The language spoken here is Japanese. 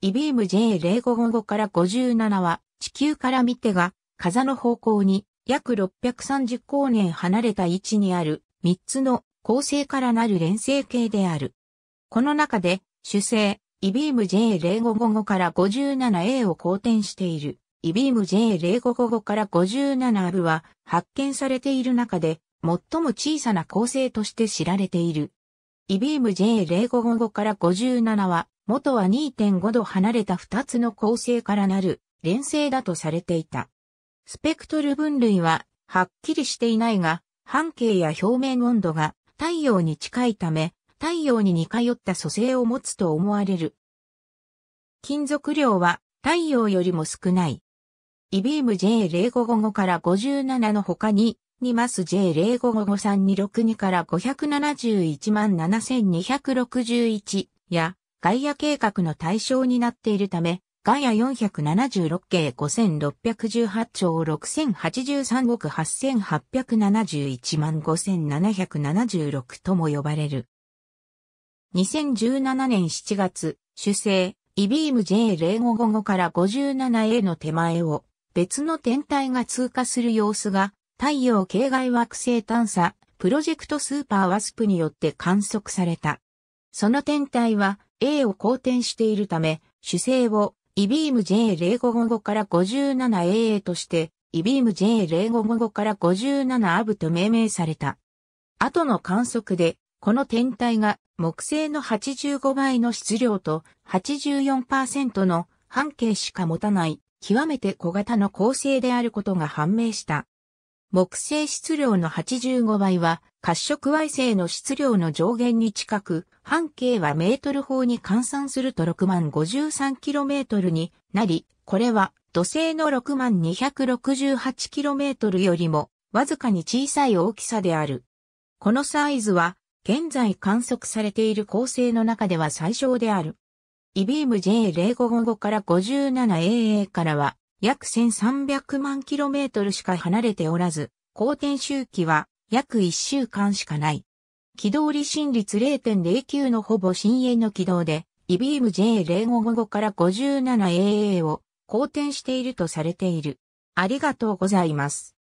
イビーム J0555 から57は地球から見てが風の方向に約630光年離れた位置にある3つの恒星からなる連星系である。この中で主星イビーム J0555 から 57A を公転しているイビーム J0555 から 57A 部は発見されている中で最も小さな恒星として知られている。イビーム J0555 から57は元は2.5度離れた2つの構成からなる連星だとされていた。スペクトル分類ははっきりしていないが、半径や表面温度が太陽に近いため、太陽に似通った素性を持つと思われる。金属量は太陽よりも少ない。イビーム J0555 から57の他に、2マス J05553262 から571万7261やガイア計画の対象になっているため、ガイア476系5618兆6083億8871万5776とも呼ばれる。2017年7月、主星、イビーム J0555 から57 a の手前を別の天体が通過する様子が太陽系外惑星探査プロジェクトスーパーワスプによって観測された。その天体は A を好転しているため、主星を e b ーム m J0555 から 57AA として、e b ーム m J0555 から5 7 a b と命名された。後の観測で、この天体が木星の85倍の質量と84%の半径しか持たない極めて小型の恒星であることが判明した。木星質量の85倍は褐色矮星の質量の上限に近く、半径はメートル法に換算すると6万 53km になり、これは土星の6万 268km よりもわずかに小さい大きさである。このサイズは現在観測されている恒星の中では最小である。イビーム J0555 から5 7 a a からは約1300万 km しか離れておらず、公転周期は約1週間しかない。軌道離心率0.09のほぼ深淵の軌道で、イビーム J0555 から5 7 a a を好転しているとされている。ありがとうございます。